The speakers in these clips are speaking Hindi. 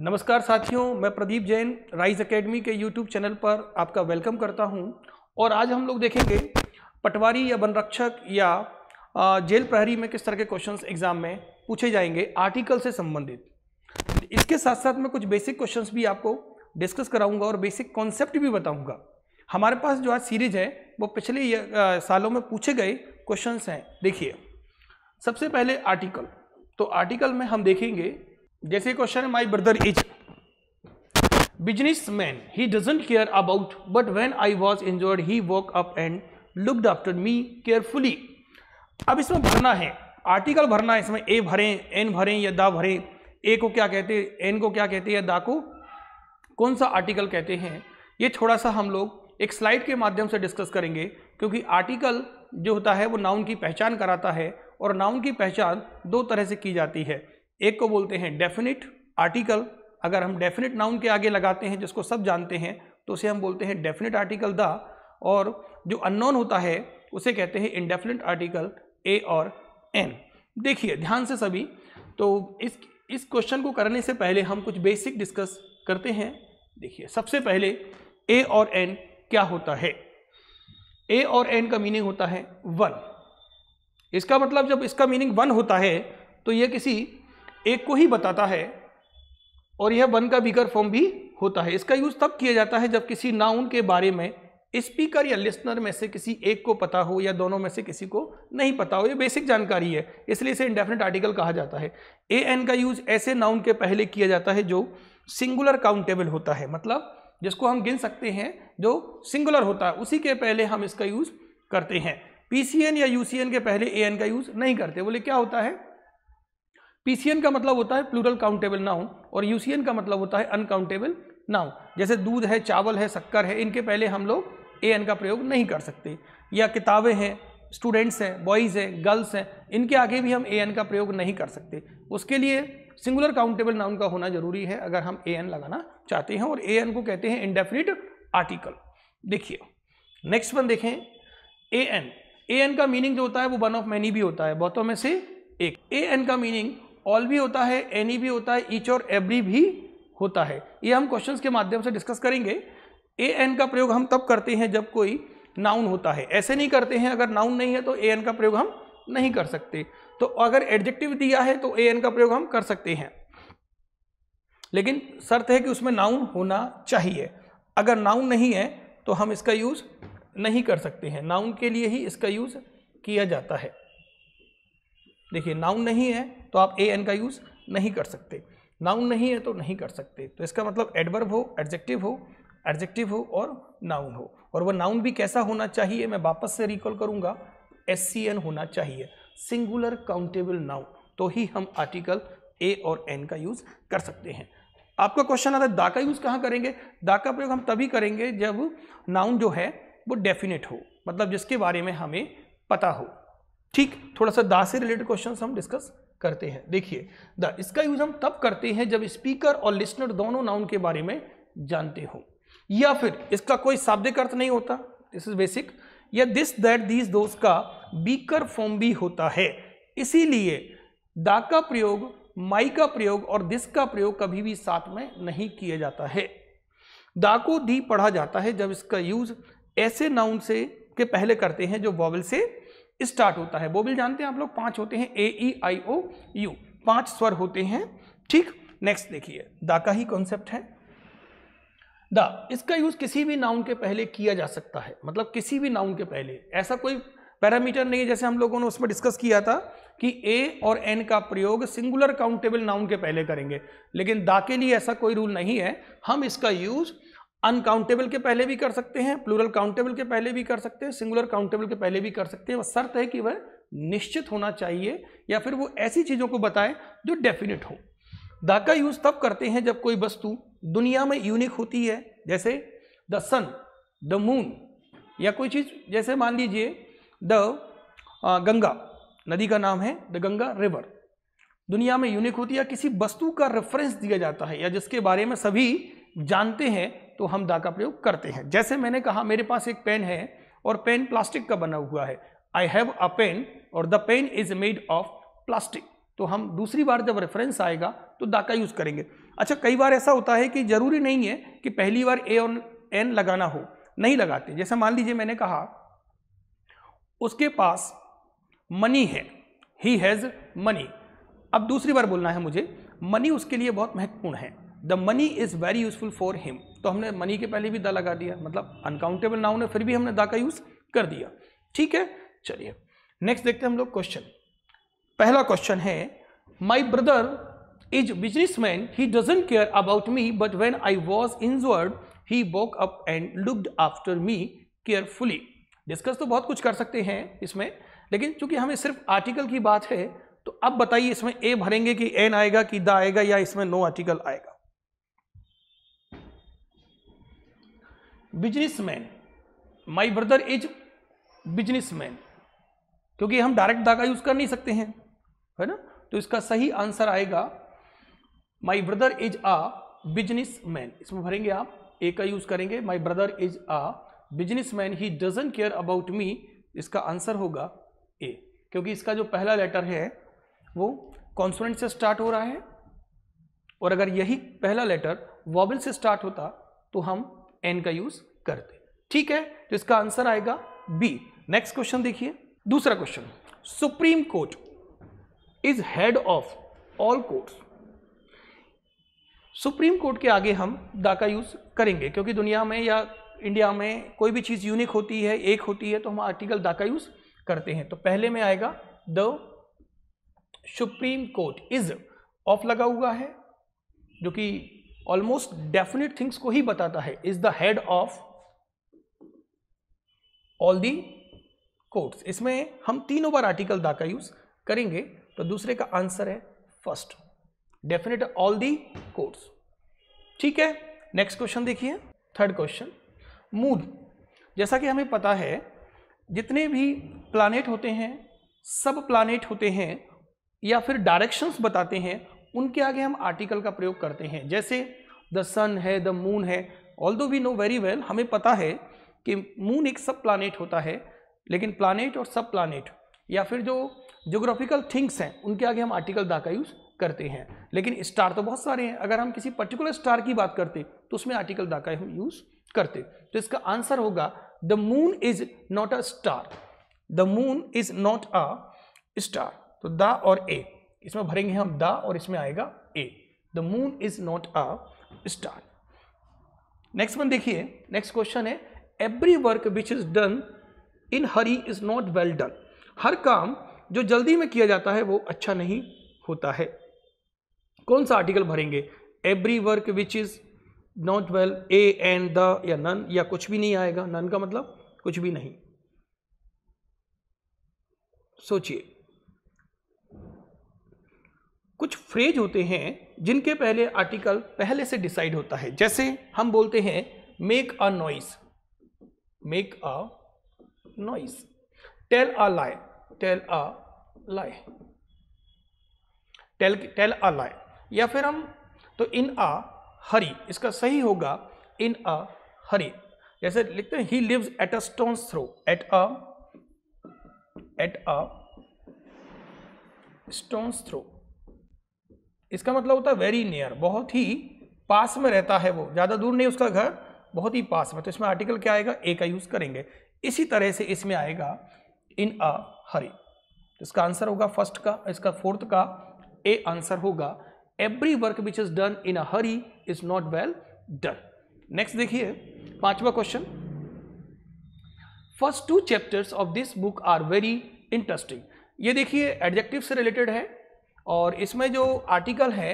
नमस्कार साथियों मैं प्रदीप जैन राइज एकेडमी के यूट्यूब चैनल पर आपका वेलकम करता हूं और आज हम लोग देखेंगे पटवारी या वनरक्षक या जेल प्रहरी में किस तरह के क्वेश्चंस एग्जाम में पूछे जाएंगे आर्टिकल से संबंधित इसके साथ साथ मैं कुछ बेसिक क्वेश्चंस भी आपको डिस्कस कराऊंगा और बेसिक कॉन्सेप्ट भी बताऊंगा हमारे पास जो आज सीरीज है वो पिछले सालों में पूछे गए क्वेश्चंस हैं देखिए सबसे पहले आर्टिकल तो आर्टिकल में हम देखेंगे जैसे क्वेश्चन है my brother is business man he doesn't care about but when I was injured he walk up and looked after me carefully अब इसमें भरना है आर्टिकल भरना है इसमें ए भरें एन भरें या दा भरें ए को क्या कहते हैं एन को क्या कहते हैं या दा को कौन सा आर्टिकल कहते हैं ये थोड़ा सा हम लोग एक स्लाइड के माध्यम से डिस्कस करेंगे क्योंकि आर्टिकल जो होता है वो नाउन की पहचान कराता है और नाउन की पहचान दो तरह से की जाती है एक को बोलते हैं डेफिनेट आर्टिकल अगर हम डेफिनेट नाउन के आगे लगाते हैं जिसको सब जानते हैं तो उसे हम बोलते हैं डेफिनेट आर्टिकल द और जो अननोन होता है उसे कहते हैं इनडेफिनेट आर्टिकल ए और एन देखिए ध्यान से सभी तो इस इस क्वेश्चन को करने से पहले हम कुछ बेसिक डिस्कस करते हैं देखिए सबसे पहले ए और एन क्या होता है ए और एन का मीनिंग होता है वन इसका मतलब जब इसका मीनिंग वन होता है तो यह किसी एक को ही बताता है और यह वन का बिगर फॉर्म भी होता है इसका यूज तब किया जाता है जब किसी नाउन के बारे में स्पीकर या लिस्नर में से किसी एक को पता हो या दोनों में से किसी को नहीं पता हो ये बेसिक जानकारी है इसलिए इसे इंडेफिनेट आर्टिकल कहा जाता है ए एन का यूज ऐसे नाउन के पहले किया जाता है जो सिंगुलर काउंटेबल होता है मतलब जिसको हम गिन सकते हैं जो सिंगुलर होता है उसी के पहले हम इसका यूज करते हैं पी सी एन या यू सी एन के पहले ए एन का यूज नहीं करते बोले क्या होता है पीसीएन का मतलब होता है प्लूरल काउंटेबल नाउन और यूसीएन का मतलब होता है अनकाउंटेबल नाउन जैसे दूध है चावल है शक्कर है इनके पहले हम लोग ए एन का प्रयोग नहीं कर सकते या किताबें हैं स्टूडेंट्स हैं बॉयज़ हैं गर्ल्स हैं इनके आगे भी हम ए एन का प्रयोग नहीं कर सकते उसके लिए सिंगुलर काउंटेबल नाउन का होना जरूरी है अगर हम ए एन लगाना चाहते हैं और ए एन को कहते हैं इंडेफिनिट आर्टिकल देखिए नेक्स्ट वन देखें ए एन ए एन का मीनिंग जो होता है वो वन ऑफ मैनी भी होता है बहुतों में से एक ए एन का मीनिंग ऑल भी होता है एनी भी होता है ईच और एवरी भी होता है ये हम क्वेश्चंस के माध्यम से डिस्कस करेंगे ए एन का प्रयोग हम तब करते हैं जब कोई नाउन होता है ऐसे नहीं करते हैं अगर नाउन नहीं है तो ए एन का प्रयोग हम नहीं कर सकते तो अगर एडजेक्टिव दिया है तो ए एन का प्रयोग हम कर सकते हैं लेकिन शर्त है कि उसमें नाउन होना चाहिए अगर नाउन नहीं है तो हम इसका यूज़ नहीं कर सकते हैं नाउन के लिए ही इसका यूज़ किया जाता है देखिए नाउन नहीं है तो आप ए एन का यूज़ नहीं कर सकते नाउन नहीं है तो नहीं कर सकते तो इसका मतलब एडवर्ब हो एडजेक्टिव हो एडजेक्टिव हो और नाउन हो और वह नाउन भी कैसा होना चाहिए मैं वापस से रिकॉल करूंगा एस सी एन होना चाहिए सिंगुलर काउंटेबल नाउन तो ही हम आर्टिकल ए और एन का यूज़ कर सकते हैं आपका क्वेश्चन आता है दा का यूज़ कहाँ करेंगे दा का प्रयोग हम तभी करेंगे जब नाउन जो है वो डेफिनेट हो मतलब जिसके बारे में हमें पता हो ठीक थोड़ा सा दा से रिलेटेड क्वेश्चन हम डिस्कस करते हैं देखिए द इसका यूज हम तब करते हैं जब स्पीकर और लिस्नर दोनों नाउन के बारे में जानते हो या फिर इसका कोई शाब्दिक अर्थ नहीं होता दिस इज बेसिक या दिस दैट दीज दोस का बीकर फॉर्म भी होता है इसीलिए दा का प्रयोग माई का प्रयोग और दिस का प्रयोग कभी भी साथ में नहीं किया जाता है दा को दी पढ़ा जाता है जब इसका यूज ऐसे नाउन से के पहले करते हैं जो वॉवल से स्टार्ट होता है बोबिल जानते हैं आप लोग पांच होते हैं ए ई आई ओ यू पांच स्वर होते हैं ठीक नेक्स्ट देखिए दा का ही कॉन्सेप्ट है द इसका यूज किसी भी नाउन के पहले किया जा सकता है मतलब किसी भी नाउन के पहले ऐसा कोई पैरामीटर नहीं है जैसे हम लोगों ने उसमें डिस्कस किया था कि ए और एन का प्रयोग सिंगुलर काउंटेबल नाउन के पहले करेंगे लेकिन दा के लिए ऐसा कोई रूल नहीं है हम इसका यूज अनकाउंटेबल के पहले भी कर सकते हैं प्लूरल काउंटेबल के पहले भी कर सकते हैं सिंगुलर काउंटेबल के पहले भी कर सकते हैं शर्त है कि वह निश्चित होना चाहिए या फिर वो ऐसी चीज़ों को बताएं जो डेफिनेट हो धाका यूज़ तब करते हैं जब कोई वस्तु दुनिया में यूनिक होती है जैसे द सन द मून या कोई चीज़ जैसे मान लीजिए द गंगा नदी का नाम है द गंगा रिवर दुनिया में यूनिक होती है या किसी वस्तु का रेफरेंस दिया जाता है या जिसके बारे में सभी जानते हैं तो हम दा का प्रयोग करते हैं जैसे मैंने कहा मेरे पास एक पेन है और पेन प्लास्टिक का बना हुआ है आई हैव अ पेन और the pen is made of plastic तो हम दूसरी बार जब रेफरेंस आएगा तो दा का यूज़ करेंगे अच्छा कई बार ऐसा होता है कि ज़रूरी नहीं है कि पहली बार ए और एन लगाना हो नहीं लगाते जैसे मान लीजिए मैंने कहा उसके पास मनी है ही हैज़ मनी अब दूसरी बार बोलना है मुझे मनी उसके लिए बहुत महत्वपूर्ण है the money is very useful for him तो हमने मनी के पहले भी द लगा दिया मतलब अनकाउंटेबल नाउन है फिर भी हमने द का यूज़ कर दिया ठीक है चलिए नेक्स्ट देखते हैं हम लोग क्वेश्चन पहला क्वेश्चन है my brother is business man he doesn't care about me but when I was injured he walk up and looked after me carefully discuss तो बहुत कुछ कर सकते हैं इसमें लेकिन चूंकि हमें सिर्फ आर्टिकल की बात है तो अब बताइए इसमें ए भरेंगे कि एन आएगा कि द आएगा या इसमें नो आर्टिकल आएगा businessman my brother is businessman क्योंकि हम डायरेक्ट धागा यूज कर नहीं सकते हैं है ना तो इसका सही आंसर आएगा my brother is a business man इसमें भरेंगे आप ए का यूज करेंगे my brother is a business man he doesn't care about me इसका आंसर होगा ए क्योंकि इसका जो पहला लेटर है वो कॉन्सोनेंट से स्टार्ट हो रहा है और अगर यही पहला लेटर वॉबल से स्टार्ट होता तो हम एन का यूज करते ठीक है तो इसका आंसर आएगा बी नेक्स्ट क्वेश्चन देखिए दूसरा question supreme court is head of all court supreme court के आगे हम दा का यूज करेंगे क्योंकि दुनिया में या इंडिया में कोई भी चीज़ यूनिक होती है एक होती है तो हम आर्टिकल दा का यूज करते हैं तो पहले में आएगा the supreme court is of लगा हुआ है जो कि ऑलमोस्ट डेफिनेट थिंग्स को ही बताता है is the head of all the courts इसमें हम तीनों बार आर्टिकल दा का यूज करेंगे तो दूसरे का आंसर है first definite all the courts ठीक है नेक्स्ट क्वेश्चन देखिए थर्ड क्वेश्चन मून जैसा कि हमें पता है जितने भी प्लानिट होते हैं सब प्लानिट होते हैं या फिर डायरेक्शंस बताते हैं उनके आगे हम आर्टिकल का प्रयोग करते हैं जैसे द सन है द मून है although we know very well हमें पता है कि मून एक सब प्लानट होता है लेकिन प्लानट और सब प्लानट या फिर जो जोग्राफिकल थिंग्स हैं उनके आगे हम आर्टिकल दा का यूज़ करते हैं लेकिन स्टार तो बहुत सारे हैं अगर हम किसी पर्टिकुलर स्टार की बात करते तो उसमें आर्टिकल दा का हम यूज़ करते तो इसका आंसर होगा the moon is not a star the moon is not a star तो द और ए इसमें भरेंगे हम द और इसमें आएगा a the moon is not a star next one देखिए नेक्स्ट क्वेश्चन है every work which is done in hurry is not well done हर काम जो जल्दी में किया जाता है वो अच्छा नहीं होता है कौन सा आर्टिकल भरेंगे every work which is not well a and the या नन या कुछ भी नहीं आएगा नन का मतलब कुछ भी नहीं सोचिए कुछ फ्रेज होते हैं जिनके पहले आर्टिकल पहले से डिसाइड होता है जैसे हम बोलते हैं make a noise make a noise tell a lie tell a lie tell tell a lie या फिर हम तो इन अ हरी इसका सही होगा इन अ हरी जैसे लिखते हैं he lives at a stone throw at a at a stone throw इसका मतलब होता है वेरी नियर बहुत ही पास में रहता है वो ज़्यादा दूर नहीं उसका घर बहुत ही पास में तो इसमें आर्टिकल क्या आएगा ए का यूज़ करेंगे इसी तरह से इसमें आएगा इन अ हरी तो इसका आंसर होगा फर्स्ट का इसका फोर्थ का ए आंसर होगा every work which is done in a hurry is not well done next देखिए पांचवा क्वेश्चन first two chapters of this book are very interesting ये देखिए एडजेक्टिव से रिलेटेड है और इसमें जो आर्टिकल है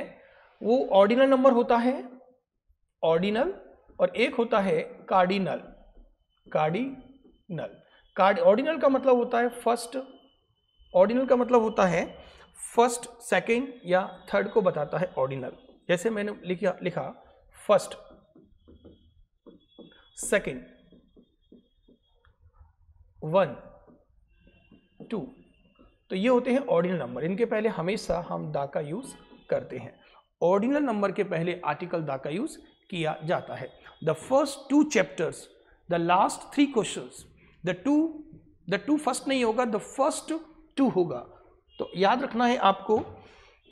वो ऑर्डिनल नंबर होता है ऑर्डिनल और एक होता है कार्डिनल कार्डिनल कार्ड ऑर्डिनल का मतलब होता है फर्स्ट ऑर्डिनल का मतलब होता है फर्स्ट सेकेंड या थर्ड को बताता है ऑर्डिनल जैसे मैंने लिखा लिखा फर्स्ट सेकेंड वन टू तो ये होते हैं ऑर्डिनल नंबर इनके पहले हमेशा हम दा का यूज़ करते हैं ऑर्डिनल नंबर के पहले आर्टिकल दा का यूज़ किया जाता है the first two chapters the last three question the two the two first नहीं होगा द फर्स्ट टू होगा तो याद रखना है आपको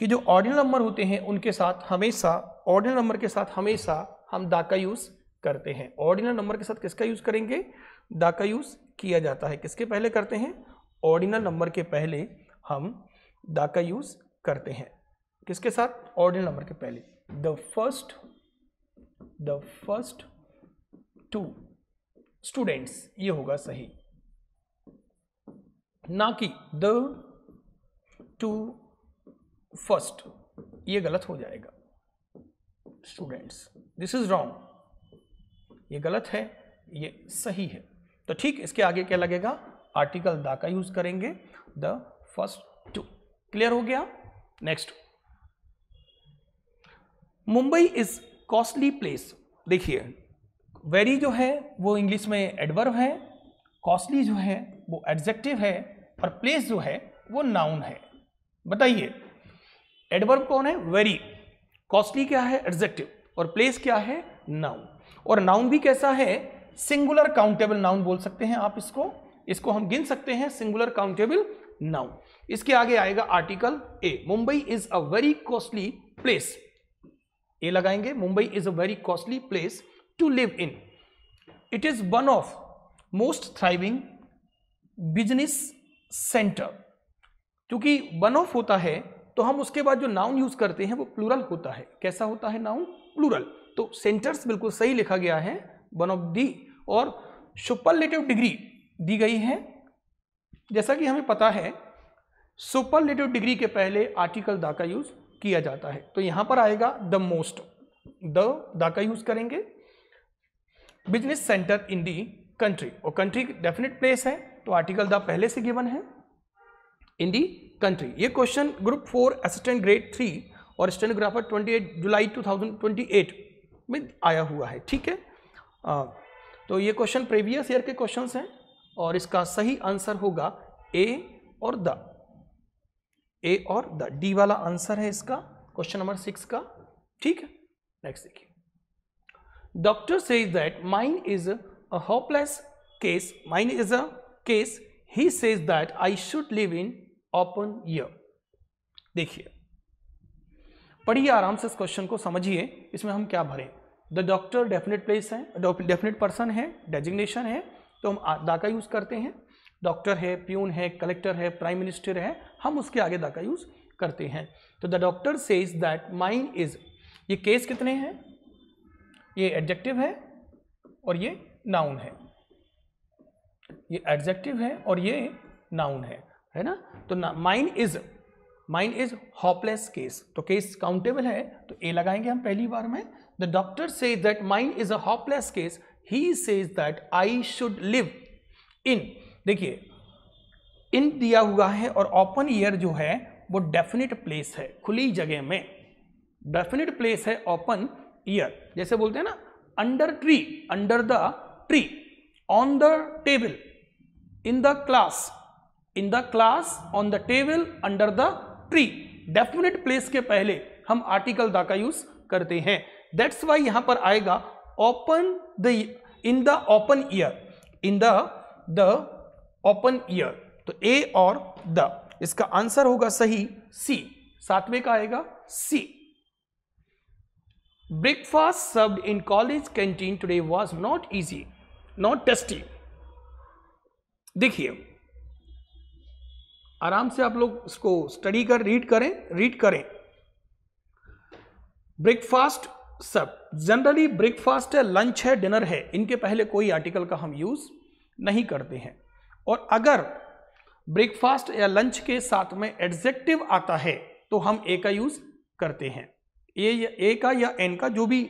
कि जो ऑर्डिनल नंबर होते हैं उनके साथ हमेशा ऑर्डिनल नंबर के साथ हमेशा हम दा का यूज़ करते हैं ऑर्डिनल नंबर के साथ किसका यूज़ करेंगे दा का यूज़ किया जाता है किसके पहले करते हैं ऑर्डिनल नंबर के पहले हम द का यूज़ करते हैं किसके साथ ऑर्डिनल नंबर के पहले the first the first two students ये होगा सही ना कि द टू फर्स्ट ये गलत हो जाएगा स्टूडेंट्स दिस इज रॉन्ग ये गलत है ये सही है तो ठीक इसके आगे क्या लगेगा आर्टिकल द का यूज करेंगे द फर्स्ट टू क्लियर हो गया next Mumbai is costly place देखिए वेरी जो है वो इंग्लिश में एडवर्व है कॉस्टली जो है वो एडजेक्टिव है और प्लेस जो है वो नाउन है बताइए एडवर्ब कौन है वेरी कॉस्टली क्या है एडजेक्टिव और प्लेस क्या है नाउन और नाउन भी कैसा है सिंगुलर काउंटेबल नाउन बोल सकते हैं आप इसको इसको हम गिन सकते हैं सिंगुलर काउंटेबल नाउन इसके आगे आएगा article a Mumbai is a very costly place a लगाएंगे Mumbai is a very costly place to live in it is one of most thriving business center क्योंकि वन ऑफ होता है तो हम उसके बाद जो नाउन यूज करते हैं वो प्लूरल होता है कैसा होता है नाउन प्लूरल तो सेंटर्स बिल्कुल सही लिखा गया है वन ऑफ दी और सुपरलेटिव डिग्री दी गई है जैसा कि हमें पता है सुपरलेटिव डिग्री के पहले आर्टिकल दा का यूज किया जाता है तो यहां पर आएगा द मोस्ट द दा का यूज करेंगे business center in the country और कंट्री डेफिनेट प्लेस है तो आर्टिकल द पहले से गिवन है इन दी कंट्री ये question group four assistant grade three और स्टेनोग्राफर 28 जुलाई 2028 में आया हुआ है ठीक है आ, तो ये क्वेश्चन प्रीवियस ईयर के क्वेश्चन हैं और इसका सही आंसर होगा ए और द ए और द डी वाला आंसर है इसका क्वेश्चन नंबर सिक्स का ठीक है नेक्स्ट देखिए doctor says that mine is a hopeless case mine is a case he says that I should live in open air देखिए पढ़िए आराम से इस क्वेश्चन को समझिए इसमें हम क्या भरें द डॉक्टर डेफिनेट प्लेस है डेफिनेट पर्सन है डेजिग्नेशन है तो हम दा का यूज़ करते हैं डॉक्टर है प्यून है कलेक्टर है प्राइम मिनिस्टर है हम उसके आगे दा का यूज़ करते हैं तो the doctor says that mine is ये केस कितने हैं ये एडजेक्टिव है और ये नाउन है ये एडजेक्टिव है और ये नाउन है है ना तो mine is mine is hopeless case तो केस काउंटेबल है तो ए लगाएंगे हम पहली बार में the doctor says that mine is a hopeless case he says that I should live in देखिए इन दिया हुआ है और ओपन ईयर जो है वो डेफिनेट प्लेस है खुली जगह में डेफिनेट प्लेस है ओपन ईयर जैसे बोलते हैं ना under tree under the tree on the table in the class in the class on the table under the tree definite place के पहले हम आर्टिकल दा का यूज करते हैं दैट्स वाई यहां पर आएगा open the in the open ear in the the open ear तो ए और द इसका आंसर होगा सही सी सातवें का आएगा C breakfast serve in college canteen today was not easy not tasty देखिए आराम से आप लोग इसको स्टडी कर रीड करें रीड करें ब्रेकफास्ट सब जनरली ब्रेकफास्ट है लंच है डिनर है इनके पहले कोई आर्टिकल का हम यूज़ नहीं करते हैं और अगर ब्रेकफास्ट या लंच के साथ में एडजेक्टिव आता है तो हम ए का यूज़ करते हैं ए या ए का या एन का जो भी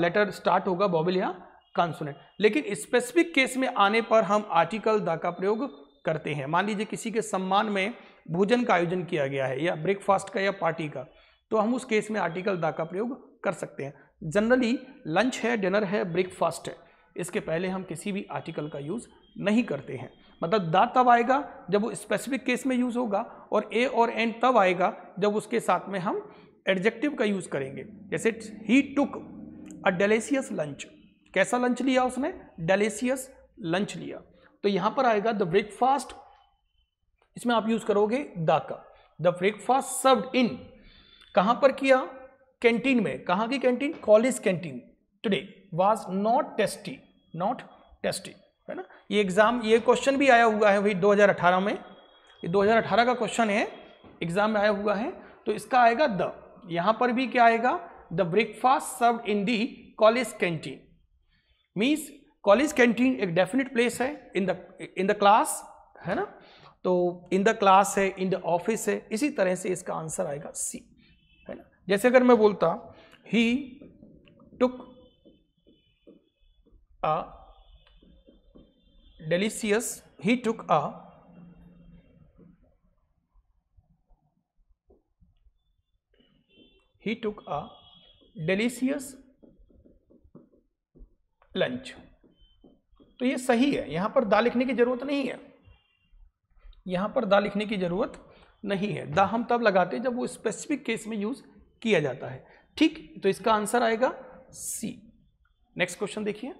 लेटर स्टार्ट होगा बॉबल या कॉन्सोनेंट लेकिन स्पेसिफिक केस में आने पर हम आर्टिकल द का प्रयोग करते हैं मान लीजिए किसी के सम्मान में भोजन का आयोजन किया गया है या ब्रेकफास्ट का या पार्टी का तो हम उस केस में आर्टिकल द का प्रयोग कर सकते हैं जनरली लंच है डिनर है ब्रेकफास्ट है इसके पहले हम किसी भी आर्टिकल का यूज़ नहीं करते हैं मतलब दा तब आएगा जब वो स्पेसिफिक केस में यूज़ होगा और ए और एंड तब आएगा जब उसके साथ में हम एडजेक्टिव का यूज़ करेंगे जैसे ही टुक अ डेलेसियस लंच कैसा लंच लिया उसने डेलेसियस लंच लिया तो यहाँ पर आएगा द ब्रेकफास्ट इसमें आप यूज़ करोगे दा का द ब्रेकफास्ट सर्व्ड इन कहाँ पर किया कैंटीन में कहाँ की canteen college canteen today was not tasty not tasty है ना ये एग्ज़ाम ये क्वेश्चन भी आया हुआ है भाई 2018 में ये 2018 का क्वेश्चन है एग्ज़ाम में आया हुआ है तो इसका आएगा द यहाँ पर भी क्या आएगा the breakfast serve in the college canteen means college canteen एक डेफिनेट प्लेस है in the in the class है ना तो इन द क्लास है इन द ऑफिस है इसी तरह से इसका आंसर आएगा सी जैसे अगर मैं बोलता he took a delicious he took a he took a delicious lunch तो ये सही है यहां पर दा लिखने की ज़रूरत नहीं है यहां पर दा लिखने की ज़रूरत नहीं है दा हम तब लगाते जब वो स्पेसिफिक केस में यूज़ किया जाता है ठीक तो इसका आंसर आएगा सी नेक्स्ट क्वेश्चन देखिए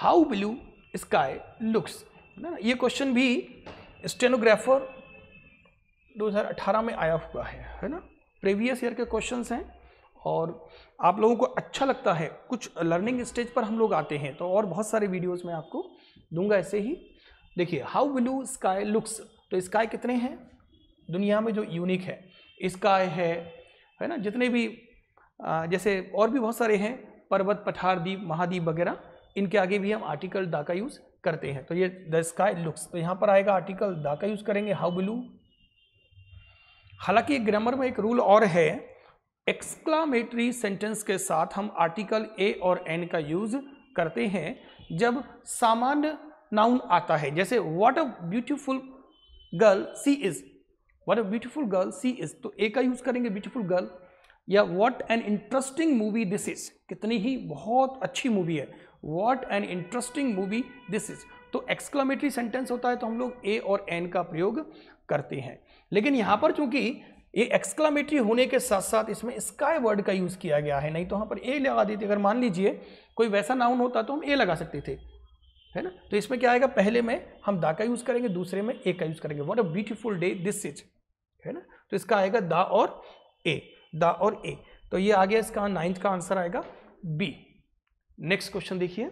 हाउ ब्लू स्काई लुक्स ना ये क्वेश्चन भी स्टेनोग्राफर 2018 में आया हुआ है है ना प्रीवियस ईयर के क्वेश्चंस हैं और आप लोगों को अच्छा लगता है कुछ लर्निंग स्टेज पर हम लोग आते हैं तो और बहुत सारे वीडियोस मैं आपको दूंगा ऐसे ही देखिए हाउ ब्लू स्काई लुक्स तो स्काई कितने हैं दुनिया में जो यूनिक है इसका है है ना जितने भी जैसे और भी बहुत सारे हैं पर्वत पठार द्वीप महाद्वीप वगैरह इनके आगे भी हम आर्टिकल दा का यूज़ करते हैं तो ये द स्काई लुक्स तो यहाँ पर आएगा आर्टिकल दा का यूज़ करेंगे हाउ ब्लू हालांकि ग्रामर में एक रूल और है एक्सक्लामेटरी सेंटेंस के साथ हम आर्टिकल ए और एन का यूज़ करते हैं जब सामान्य नाउन आता है जैसे what a beautiful girl she is what a beautiful girl she is तो ए का यूज़ करेंगे ब्यूटीफुल गर्ल या what an interesting movie this is कितनी ही बहुत अच्छी मूवी है what an interesting movie this is तो एक्सक्लामेटरी सेंटेंस होता है तो हम लोग ए और एन का प्रयोग करते हैं लेकिन यहाँ पर चूंकि ये एक्सक्लामेटरी होने के साथ साथ इसमें स्काई वर्ड का यूज़ किया गया है नहीं तो यहाँ पर ए लगा देते अगर मान लीजिए कोई वैसा नाउन होता तो हम ए लगा सकते थे है ना तो इसमें क्या आएगा पहले में हम दा का यूज़ करेंगे दूसरे में ए का यूज़ करेंगे what a beautiful day this is है ना तो इसका आएगा दा और ए दा और ए तो ये आ गया इसका नाइन्थ का आंसर आएगा बी नेक्स्ट क्वेश्चन देखिए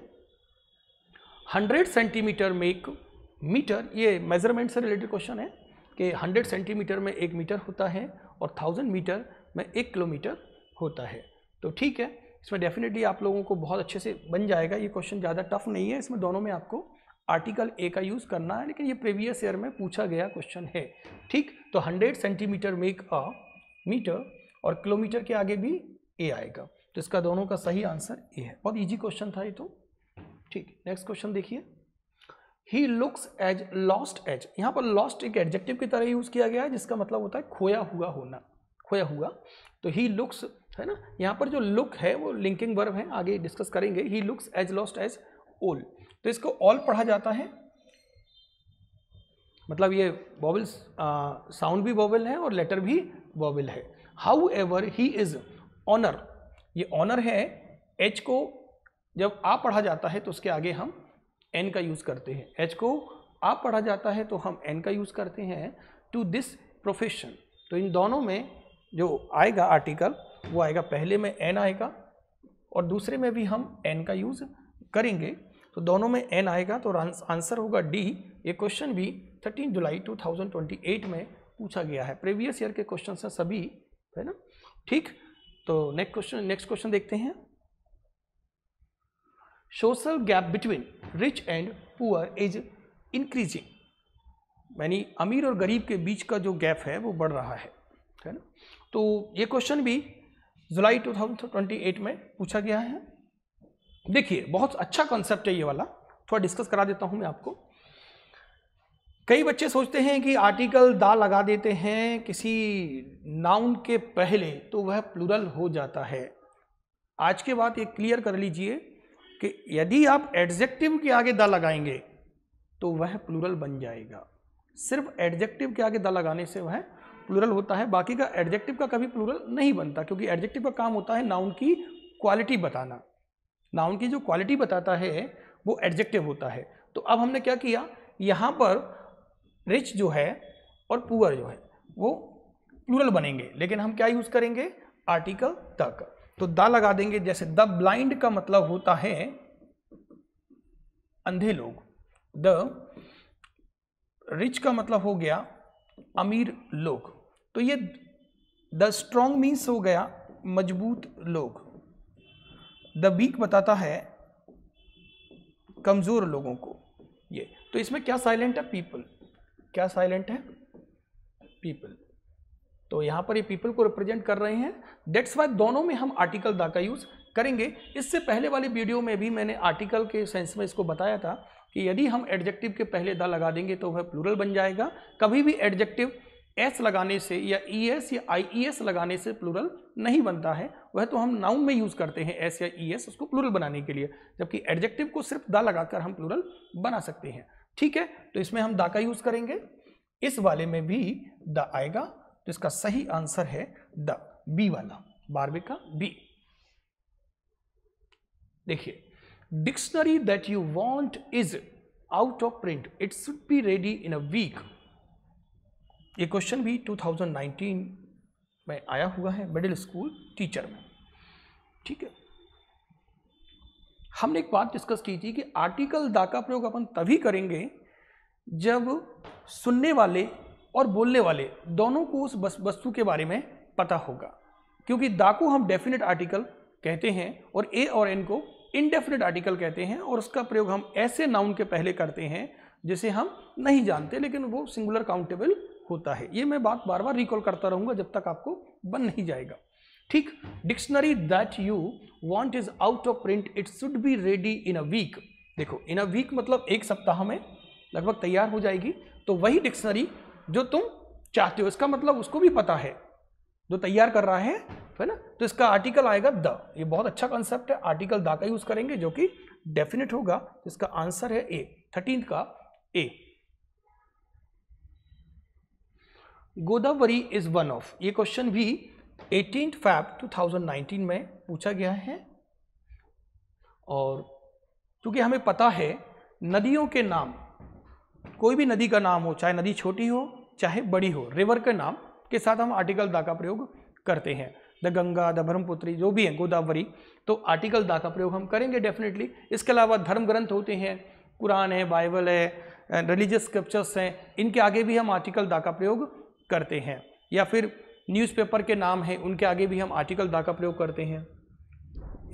हंड्रेड सेंटीमीटर में एक मीटर ये मेजरमेंट से रिलेटेड क्वेश्चन है कि हंड्रेड सेंटीमीटर में एक मीटर होता है और थाउजेंड मीटर में एक किलोमीटर होता है तो ठीक है इसमें डेफिनेटली आप लोगों को बहुत अच्छे से बन जाएगा ये क्वेश्चन ज़्यादा टफ नहीं है इसमें दोनों में आपको आर्टिकल ए का यूज़ करना है लेकिन ये प्रीवियस ईयर में पूछा गया क्वेश्चन है ठीक तो hundred centimetre make a metre और किलोमीटर के आगे भी ए आएगा तो इसका दोनों का सही आंसर ए है बहुत ईजी क्वेश्चन था ये तो ठीक नेक्स्ट क्वेश्चन देखिए he looks as lost as यहाँ पर लॉस्ट एक एडजेक्टिव की तरह यूज़ किया गया है जिसका मतलब होता है खोया हुआ होना खोया हुआ तो ही लुक्स है ना यहाँ पर जो लुक है वो लिंकिंग वर्ब है आगे डिस्कस करेंगे he looks as lost as old तो इसको ऑल पढ़ा जाता है मतलब ये बॉबल्स साउंड भी बॉबल है और लेटर भी बॉबल है however he is honour ये ऑनर है एच को जब आ पढ़ा जाता है तो उसके आगे हम एन का यूज़ करते हैं एच को आ पढ़ा जाता है तो हम एन का यूज़ करते हैं टू दिस प्रोफेशन तो इन दोनों में जो आएगा आर्टिकल वो आएगा पहले में एन आएगा और दूसरे में भी हम एन का यूज़ करेंगे तो दोनों में एन आएगा तो आंसर होगा डी ये क्वेश्चन भी 13 जुलाई 2028 में पूछा गया है प्रीवियस ईयर के क्वेश्चन हैं सभी है ना ठीक तो नेक्स्ट क्वेश्चन नेक्स्ट क्वेश्चन देखते हैं social gap between rich and poor is increasing यानी अमीर और गरीब के बीच का जो गैप है वो बढ़ रहा है है ना तो ये क्वेश्चन भी जुलाई 2028 में पूछा गया है देखिए बहुत अच्छा कॉन्सेप्ट है ये वाला थोड़ा डिस्कस करा देता हूं मैं आपको कई बच्चे सोचते हैं कि आर्टिकल दा लगा देते हैं किसी नाउन के पहले तो वह प्लूरल हो जाता है आज के बाद ये क्लियर कर लीजिए कि यदि आप एडजेक्टिव के आगे दा लगाएंगे तो वह प्लूरल बन जाएगा सिर्फ एडजेक्टिव के आगे दा लगाने से वह प्लूरल होता है बाकी का एडजेक्टिव का कभी प्लूरल नहीं बनता क्योंकि एडजेक्टिव का काम होता है नाउन की क्वालिटी बताना नाउन की जो क्वालिटी बताता है वो एडजेक्टिव होता है तो अब हमने क्या किया यहाँ पर रिच जो है और पुअर जो है वो प्लूरल बनेंगे लेकिन हम क्या यूज़ करेंगे आर्टिकल तक तो द लगा देंगे जैसे द ब्लाइंड का मतलब होता है अंधे लोग द रिच का मतलब हो गया अमीर लोग तो ये द स्ट्रॉन्ग मीन्स हो गया मजबूत लोग द वीक बताता है कमज़ोर लोगों को ये तो इसमें क्या साइलेंट है पीपल क्या साइलेंट है पीपल तो यहां पर ये पीपल को रिप्रेजेंट कर रहे हैं डेट्स वाई दोनों में हम आर्टिकल दा का यूज़ करेंगे इससे पहले वाली वीडियो में भी मैंने आर्टिकल के सेंस में इसको बताया था कि यदि हम एडजेक्टिव के पहले द लगा देंगे तो वह प्लूरल बन जाएगा कभी भी एडजेक्टिव एस लगाने से या ई एस या आई ई एस लगाने से प्लूरल नहीं बनता है वह तो हम नाउन में यूज़ करते हैं एस या ई एस उसको प्लूरल बनाने के लिए जबकि एडजेक्टिव को सिर्फ दा लगाकर हम प्लूरल बना सकते हैं ठीक है तो इसमें हम दा का यूज़ करेंगे इस वाले में भी द आएगा तो इसका सही आंसर है द बी वाला बारवे का बी देखिए dictionary that you want is out of print it should be ready in a week ये क्वेश्चन भी 2019 में आया हुआ है मिडिल स्कूल टीचर में ठीक है हमने एक बात डिस्कस की थी कि आर्टिकल दा का प्रयोग अपन तभी करेंगे जब सुनने वाले और बोलने वाले दोनों को उस वस्तु के बारे में पता होगा क्योंकि दा को हम डेफिनेट आर्टिकल कहते हैं और ए और एन को इनडेफिनेट आर्टिकल कहते हैं और उसका प्रयोग हम ऐसे नाउन के पहले करते हैं जिसे हम नहीं जानते लेकिन वो सिंगुलर काउंटेबल होता है ये मैं बात बार बार रिकॉल करता रहूंगा जब तक आपको बन नहीं जाएगा ठीक dictionary that you want is out of print it should be ready in a week देखो इन अ वीक मतलब एक सप्ताह में लगभग तैयार हो जाएगी तो वही डिक्शनरी जो तुम चाहते हो इसका मतलब उसको भी पता है जो तैयार कर रहा है है ना तो इसका आर्टिकल आएगा द ये बहुत अच्छा कॉन्सेप्ट है आर्टिकल द का यूज करेंगे जो कि डेफिनेट होगा तो इसका आंसर है ए थर्टीन का a Godavari is one of ये क्वेश्चन भी एटीन फैब 2019 में पूछा गया है और क्योंकि हमें पता है नदियों के नाम कोई भी नदी का नाम हो चाहे नदी छोटी हो चाहे बड़ी हो रिवर के नाम के साथ हम आर्टिकल दा का प्रयोग करते हैं द गंगा द ब्रह्मपुत्री जो भी हैं गोदावरी तो आर्टिकल दा का प्रयोग हम करेंगे डेफिनेटली इसके अलावा धर्म ग्रंथ होते हैं कुरान है बाइबल है रिलीजियस स्क्रिप्चर्स हैं इनके आगे भी हम आर्टिकल दा का प्रयोग करते हैं या फिर न्यूज़पेपर के नाम हैं उनके आगे भी हम आर्टिकल दा का प्रयोग करते हैं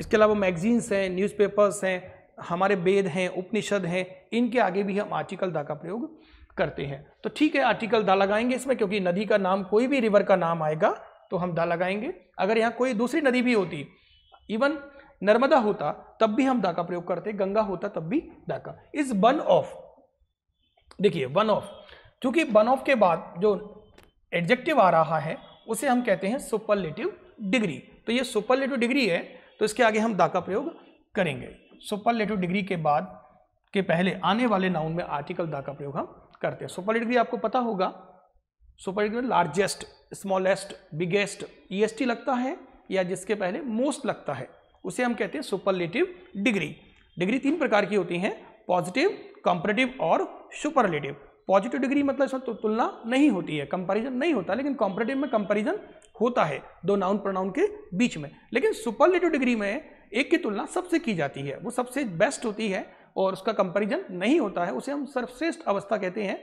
इसके अलावा मैगजीन्स हैं न्यूज़पेपर्स हैं हमारे वेद हैं उपनिषद हैं इनके आगे भी हम आर्टिकल दा का प्रयोग करते हैं तो ठीक है आर्टिकल दा लगाएंगे इसमें क्योंकि नदी का नाम कोई भी रिवर का नाम आएगा तो हम दा लगाएंगे अगर यहाँ कोई दूसरी नदी भी होती इवन नर्मदा होता तब भी हम दा का प्रयोग करते गंगा होता तब भी दा का इज वन ऑफ देखिए वन ऑफ क्योंकि वन ऑफ के बाद जो एडजेक्टिव आ रहा है उसे हम कहते हैं सुपरलेटिव डिग्री तो ये सुपरलेटिव डिग्री है तो इसके आगे हम दा का प्रयोग करेंगे सुपरलेटिव डिग्री के बाद के पहले आने वाले नाउन में आर्टिकल दा का प्रयोग हम करते हैं सुपरलेटिव डिग्री आपको पता होगा सुपर इट में largest smallest biggest EST e लगता है या जिसके पहले मोस्ट लगता है उसे हम कहते हैं सुपरलेटिव डिग्री डिग्री तीन प्रकार की होती हैं पॉजिटिव कॉम्परेटिव और सुपरलेटिव पॉजिटिव डिग्री मतलब इसमें तो तुलना नहीं होती है कंपैरिजन नहीं होता लेकिन कॉम्परेटिव में कंपैरिजन होता है दो नाउन प्रोनाउन के बीच में लेकिन सुपरलेटिव डिग्री में एक की तुलना सबसे की जाती है वो सबसे बेस्ट होती है और उसका कंपैरिजन नहीं होता है उसे हम सर्वश्रेष्ठ अवस्था कहते हैं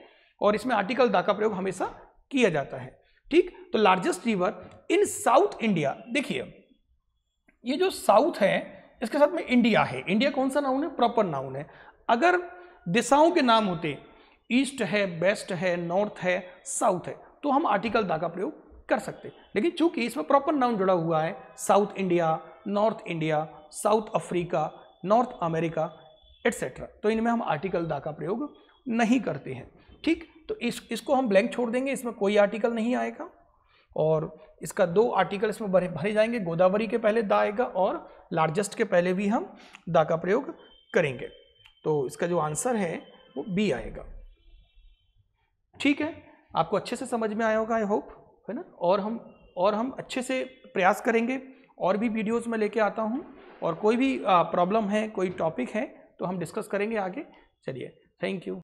और इसमें आर्टिकल दा का प्रयोग हमेशा किया जाता है ठीक तो largest river in South India देखिए ये जो साउथ है इसके साथ में इंडिया है इंडिया कौन सा नाउन है प्रॉपर नाउन है अगर दिशाओं के नाम होते ईस्ट है वेस्ट है नॉर्थ है साउथ है तो हम आर्टिकल दा का प्रयोग कर सकते लेकिन चूंकि इसमें प्रॉपर नाउन जुड़ा हुआ है South India North India South Africa North America etcetera तो इनमें हम आर्टिकल दा का प्रयोग नहीं करते हैं ठीक तो इस इसको हम ब्लैंक छोड़ देंगे इसमें कोई आर्टिकल नहीं आएगा और इसका दो आर्टिकल इसमें भरे भरे जाएंगे गोदावरी के पहले दा आएगा और लार्जेस्ट के पहले भी हम दा का प्रयोग करेंगे तो इसका जो आंसर है वो बी आएगा ठीक है आपको अच्छे से समझ में आया होगा आई होप है ना और हम और हम अच्छे से प्रयास करेंगे और भी वीडियोस में लेके आता हूँ और कोई भी प्रॉब्लम है कोई टॉपिक है तो हम डिस्कस करेंगे आगे चलिए थैंक यू